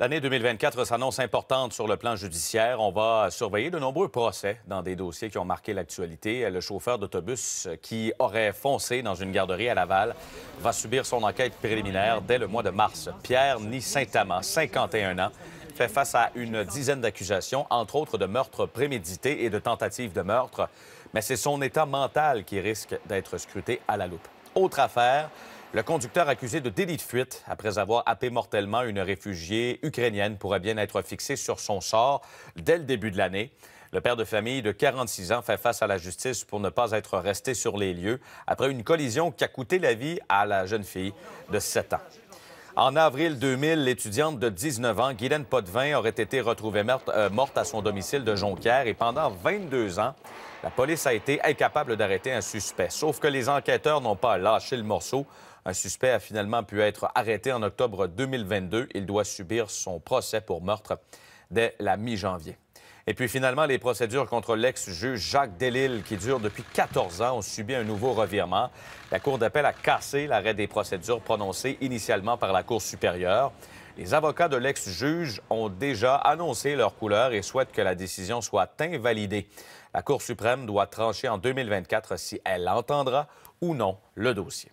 L'année 2024 s'annonce importante sur le plan judiciaire. On va surveiller de nombreux procès dans des dossiers qui ont marqué l'actualité. Le chauffeur d'autobus qui aurait foncé dans une garderie à Laval va subir son enquête préliminaire dès le mois de mars. Pierre Ni Saint-Amand, 51 ans, fait face à une dizaine d'accusations, entre autres de meurtre prémédités et de tentatives de meurtre. Mais c'est son état mental qui risque d'être scruté à la loupe. Autre affaire, le conducteur accusé de délit de fuite après avoir happé mortellement une réfugiée ukrainienne pourrait bien être fixé sur son sort dès le début de l'année. Le père de famille de 46 ans fait face à la justice pour ne pas être resté sur les lieux après une collision qui a coûté la vie à la jeune fille de 7 ans. En avril 2000, l'étudiante de 19 ans, Guylaine Potvin, aurait été retrouvée euh, morte, à son domicile de Jonquière et pendant 22 ans, la police a été incapable d'arrêter un suspect. Sauf que les enquêteurs n'ont pas lâché le morceau. Un suspect a finalement pu être arrêté en octobre 2022. Il doit subir son procès pour meurtre dès la mi-janvier. Et puis finalement, les procédures contre l'ex-juge Jacques Delille, qui dure depuis 14 ans, ont subi un nouveau revirement. La Cour d'appel a cassé l'arrêt des procédures prononcées initialement par la Cour supérieure. Les avocats de l'ex-juge ont déjà annoncé leur couleur et souhaitent que la décision soit invalidée. La Cour suprême doit trancher en 2024 si elle entendra ou non le dossier.